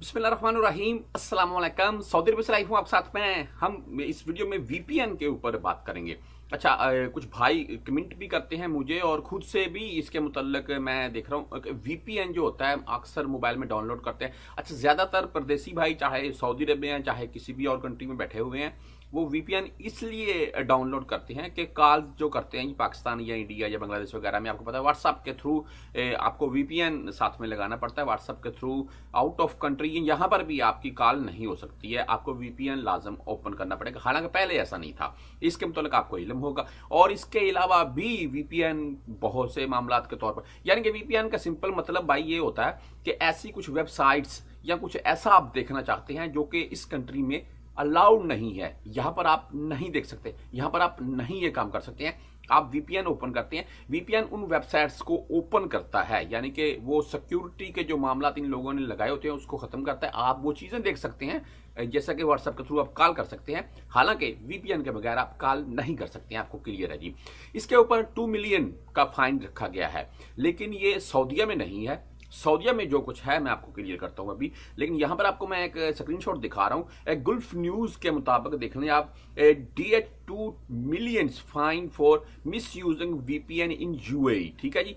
बिस्मिल्लाहिर्रहमानिर्रहीम सऊदी अरब से लाइफ हूँ आप साथ में हम इस वीडियो में वीपीएन के ऊपर बात करेंगे अच्छा कुछ भाई कमेंट भी करते हैं मुझे और खुद से भी इसके मुतलक मैं देख रहा हूँ वीपीएन जो होता है अक्सर मोबाइल में डाउनलोड करते हैं अच्छा ज़्यादातर परदेसी भाई चाहे सऊदी अरब में चाहे किसी भी और कंट्री में बैठे हुए हैं वो वीपीएन इसलिए डाउनलोड करते हैं कि कॉल जो करते हैं पाकिस्तान या इंडिया या बांग्लादेश वगैरह में आपको पता है व्हाट्सअप के थ्रू आपको वीपीएन साथ में लगाना पड़ता है व्हाट्सएप के थ्रू आउट ऑफ कंट्री लेकिन यहां पर भी आपकी कॉल नहीं हो सकती है आपको वीपीएन लाजम ओपन करना पड़ेगा हालांकि पहले ऐसा नहीं था इसके मुतालिक आपको इलम होगा और इसके अलावा भी वीपीएन बहुत से मामला के तौर पर यानी कि वीपीएन का सिंपल मतलब भाई ये होता है कि ऐसी कुछ वेबसाइट्स या कुछ ऐसा आप देखना चाहते हैं जो कि इस कंट्री में अलाउड नहीं है यहां पर आप नहीं देख सकते यहां पर आप नहीं ये काम कर सकते हैं आप वीपीएन ओपन करते हैं वीपीएन उन वेबसाइट्स को ओपन करता है यानी कि वो सिक्योरिटी के जो मामला इन लोगों ने लगाए होते हैं उसको खत्म करता है आप वो चीज़ें देख सकते हैं जैसा कि व्हाट्सएप के थ्रू आप कॉल कर सकते हैं हालांकि वीपीएन के बगैर आप कॉल नहीं कर सकते हैं आपको क्लियर है जी इसके ऊपर टू मिलियन का फाइन रखा गया है लेकिन ये सऊदीया में नहीं है सऊदिया में जो कुछ है मैं आपको क्लियर करता हूँ अभी लेकिन यहाँ पर आपको मैं एक स्क्रीनशॉट दिखा रहा हूँ गुल्फ न्यूज़ के मुताबिक देख लें आप D H two million fine for misusing VPN in a ठीक है जी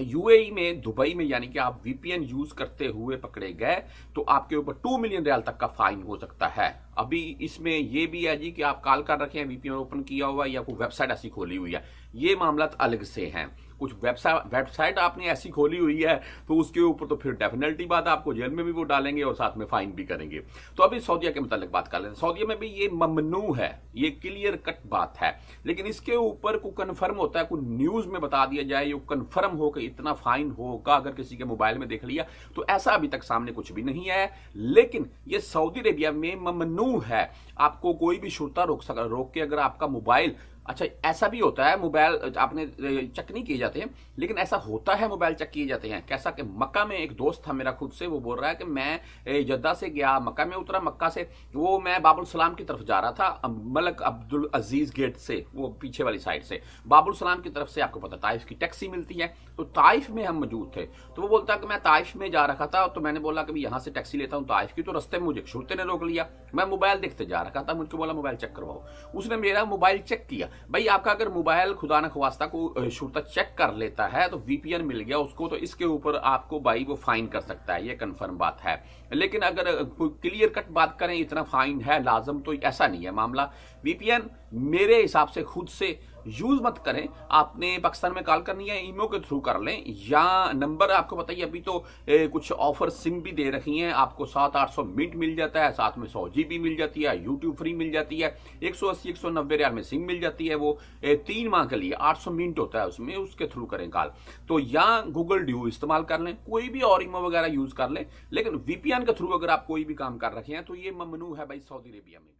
यूएई e में दुबई में यानी कि आप वीपीएन यूज करते हुए पकड़े गए तो आपके ऊपर टू मिलियन रियाल तक का फाइन हो सकता है अभी इसमें ये भी है जी कि आप कॉल कर रखे हैं वीपीएन ओपन किया हुआ है या कोई वेबसाइट ऐसी खोली हुई है ये मामला अलग से है कुछ वेबसाइट वेबसाइट आपने ऐसी खोली हुई है तो उसके ऊपर तो फिर डेफिनेटली बात आपको जेल में भी वो डालेंगे और साथ में फाइन भी करेंगे तो अभी सऊदीया के मुतालिक बात कर लेते हैं सऊदीया में भी ये ममनू है ये क्लियर कट बात है लेकिन इसके ऊपर को कन्फर्म होता है कोई न्यूज में बता दिया जाए ये कन्फर्म होकर इतना फाइन होगा अगर किसी के मोबाइल में देख लिया तो ऐसा अभी तक सामने कुछ भी नहीं आया लेकिन ये सऊदी अरेबिया में ममनू क्यों है आपको कोई भी श्रोता रोक सक रोक के अगर आपका मोबाइल अच्छा ऐसा भी होता है मोबाइल आपने चेक नहीं किए जाते हैं लेकिन ऐसा होता है मोबाइल चेक किए जाते हैं कैसा कि मक्का में एक दोस्त था मेरा खुद से वो बोल रहा है कि मैं जद्दा से गया मक्का में उतरा मक्का से वो मैं बाबुल सलाम की तरफ जा रहा था मलक अब्दुल अजीज गेट से वो पीछे वाली साइड से बाबुल सलाम की तरफ से आपको पता ताइफ की टैक्सी मिलती है तो ताइफ में हम मौजूद थे तो वो बोलता कि मैं ताइफ में जा रखा था तो मैंने बोला कि यहाँ से टैक्सी लेता हूँ ताइफ की तो रस्ते में मुझे छूते ने रोक लिया मैं मोबाइल देखते जा रखा था मुझको बोला मोबाइल चेक करवाओ उसने मेरा मोबाइल चेक किया भाई आपका अगर मोबाइल खुदा न खवास्ता को शुरू चेक कर लेता है तो वीपीएन मिल गया उसको तो इसके ऊपर आपको भाई वो फाइन कर सकता है ये कंफर्म बात है लेकिन अगर क्लियर कट बात करें इतना फाइन है लाजम तो ऐसा नहीं है मामला वीपीएन मेरे हिसाब से खुद से यूज मत करें आपने पाकिस्तान में कॉल करनी है ईमो के थ्रू कर लें या नंबर आपको बताइए अभी तो ए, कुछ ऑफर सिम भी दे रखी हैं आपको सात आठ सौ मिनट मिल जाता है साथ में सौ जी मिल जाती है यूट्यूब फ्री मिल जाती है एक सौ अस्सी एक सौ नब्बे रियाल में सिम मिल जाती है वो ए, तीन माह के लिए आठ सौ मिनट होता है उसमें उसके थ्रू करें कॉल तो या गूगल ड्यू इस्तेमाल कर लें कोई भी और ईमो वगैरह यूज कर लें लेकिन वीपीएन के थ्रू अगर आप कोई भी काम कर रखे हैं तो ये ममनू है भाई सऊदी अरेबिया में